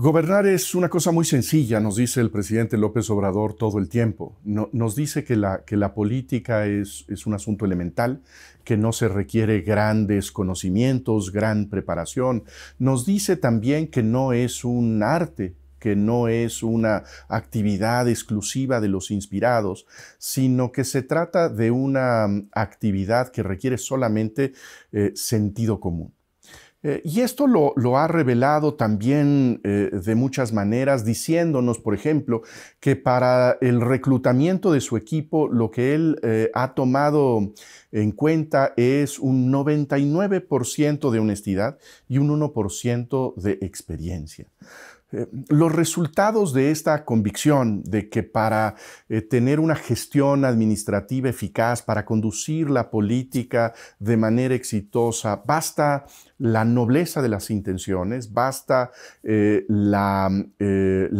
Gobernar es una cosa muy sencilla, nos dice el presidente López Obrador todo el tiempo. nos dice que la, política es, un asunto elemental, que no se requiere grandes conocimientos, gran preparación. Nos dice también que no es un arte, que no es una actividad exclusiva de los inspirados, sino que se trata de una actividad que requiere solamente eh, sentido común. Eh, y esto lo, ha revelado también eh, de muchas maneras, diciéndonos, por ejemplo, que para el reclutamiento de su equipo, lo que él eh, ha tomado en cuenta es un 99% de honestidad y un 1% de experiencia. Eh, los resultados de esta convicción de que para eh, tener una gestión administrativa eficaz, para conducir la política de manera exitosa, basta la nobleza de las intenciones, basta eh, la,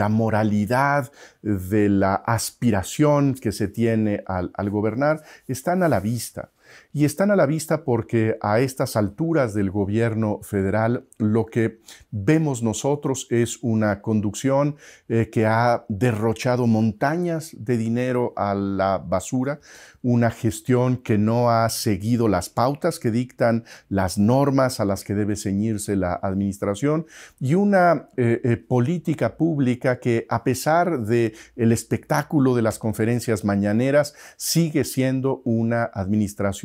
moralidad de la aspiración que se tiene al gobernar, están a la vista y están a la vista porque a estas alturas del gobierno federal lo que vemos nosotros es una conducción eh, que ha derrochado montañas de dinero a la basura, una gestión que no ha seguido las pautas que dictan las normas a las que debe ceñirse la administración y una eh, eh, política pública que a pesar de el espectáculo de las conferencias mañaneras sigue siendo una administración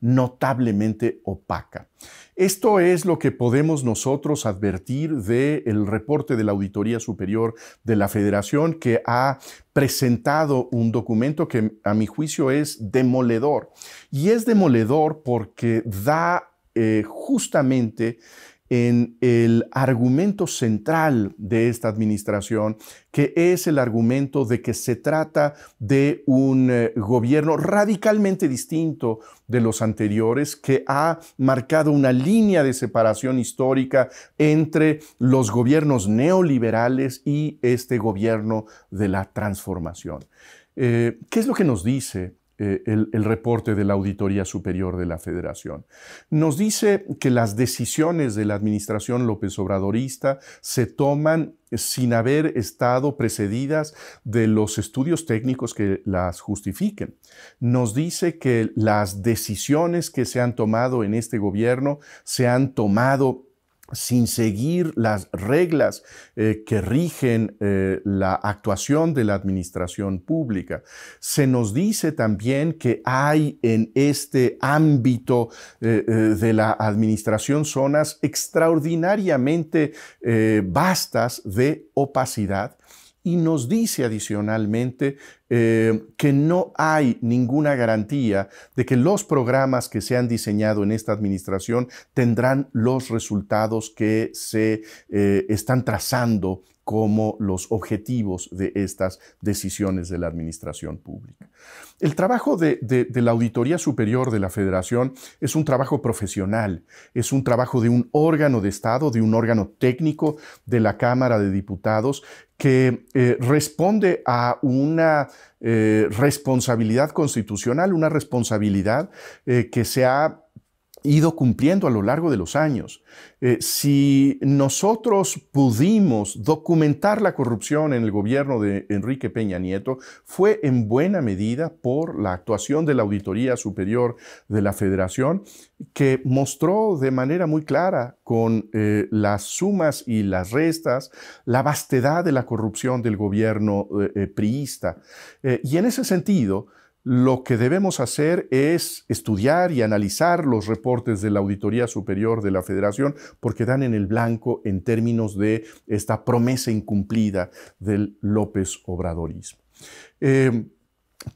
notablemente opaca. Esto es lo que podemos nosotros advertir del reporte de la Auditoría Superior de la Federación que ha presentado un documento que a mi juicio es demoledor. Y es demoledor porque da eh, justamente en el argumento central de esta administración, que es el argumento de que se trata de un eh, gobierno radicalmente distinto de los anteriores, que ha marcado una línea de separación histórica entre los gobiernos neoliberales y este gobierno de la transformación. Eh, ¿Qué es lo que nos dice eh, el, el, reporte de la Auditoría Superior de la Federación. Nos dice que las decisiones de la administración López Obradorista se toman sin haber estado precedidas de los estudios técnicos que las justifiquen. Nos dice que las decisiones que se han tomado en este gobierno se han tomado sin seguir las reglas eh, que rigen eh, la actuación de la administración pública. Se nos dice también que hay en este ámbito eh, de la administración zonas extraordinariamente vastas de opacidad y nos dice adicionalmente eh, que no hay ninguna garantía de que los programas que se han diseñado en esta administración tendrán los resultados que se eh, están trazando como los objetivos de estas decisiones de la administración pública. El trabajo de, la Auditoría Superior de la Federación es un trabajo profesional, es un trabajo de un órgano de Estado, de un órgano técnico de la Cámara de Diputados que eh, responde a una eh, responsabilidad constitucional, una responsabilidad eh, que se ha ido cumpliendo a lo largo de los años. Eh, si nosotros pudimos documentar la corrupción en el gobierno de Enrique Peña Nieto, fue en buena medida por la actuación de la Auditoría Superior de la Federación, que mostró de manera muy clara con eh, las sumas y las restas la vastedad de la corrupción del gobierno eh, priista. y en ese sentido, lo que debemos hacer es estudiar y analizar los reportes de la Auditoría Superior de la Federación porque dan en el blanco en términos de esta promesa incumplida del López Obradorismo. Eh,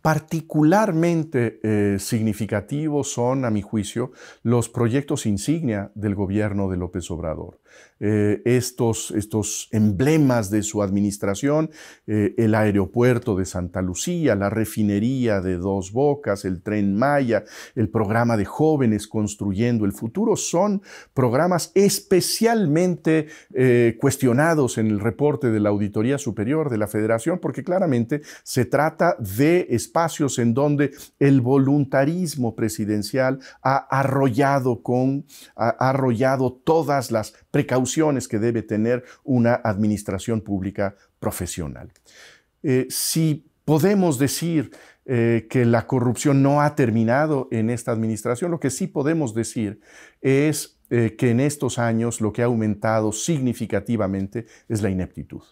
particularmente eh, significativos son, a mi juicio, los proyectos insignia del gobierno de López Obrador. Eh, estos, estos, emblemas de su administración, eh, el aeropuerto de Santa Lucía, la refinería de Dos Bocas, el tren Maya, el programa de jóvenes construyendo el futuro, son programas especialmente eh, cuestionados en el reporte de la Auditoría Superior de la Federación, porque claramente se trata de espacios en donde el voluntarismo presidencial ha arrollado, con, arrollado todas las precauciones que debe tener una administración pública profesional. Eh, si podemos decir eh, que la corrupción no ha terminado en esta administración, lo que sí podemos decir es eh, que en estos años lo que ha aumentado significativamente es la ineptitud.